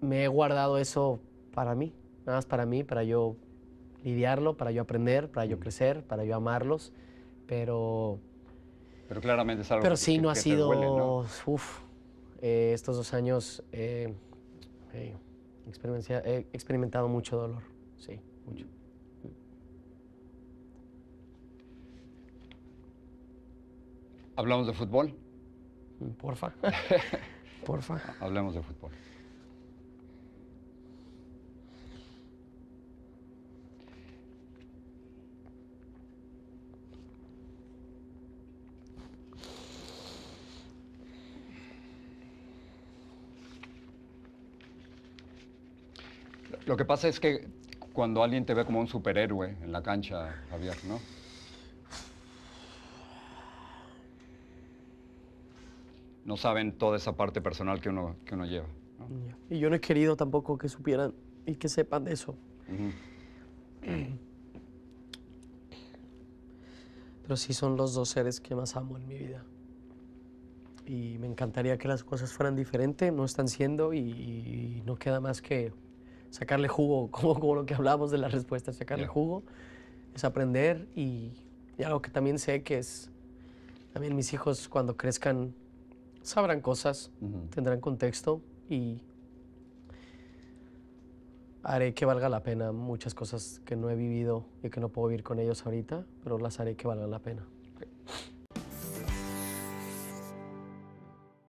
me he guardado eso para mí, nada más para mí, para yo lidiarlo, para yo aprender, para yo mm. crecer, para yo amarlos, pero... Pero claramente es algo pero que, no ha sido... ¿no? Uf, eh, estos dos años eh, eh, he experimentado mucho dolor, sí, mucho. ¿Hablamos de fútbol? Mm, porfa. Porfa. hablamos de fútbol. Lo que pasa es que cuando alguien te ve como un superhéroe en la cancha, Javier, ¿no? No saben toda esa parte personal que uno, uno lleva. Y yo no he querido tampoco que supieran y que sepan de eso. Pero sí son los dos seres que más amo en mi vida. Y me encantaría que las cosas fueran diferentes, no están siendo y no queda más que sacarle jugo, como, lo que hablábamos de la respuesta, sacarle jugo, es aprender y, algo que también sé que es, también mis hijos cuando crezcan sabrán cosas, tendrán contexto y haré que valga la pena muchas cosas que no he vivido y que no puedo vivir con ellos ahorita, pero las haré que valga la pena.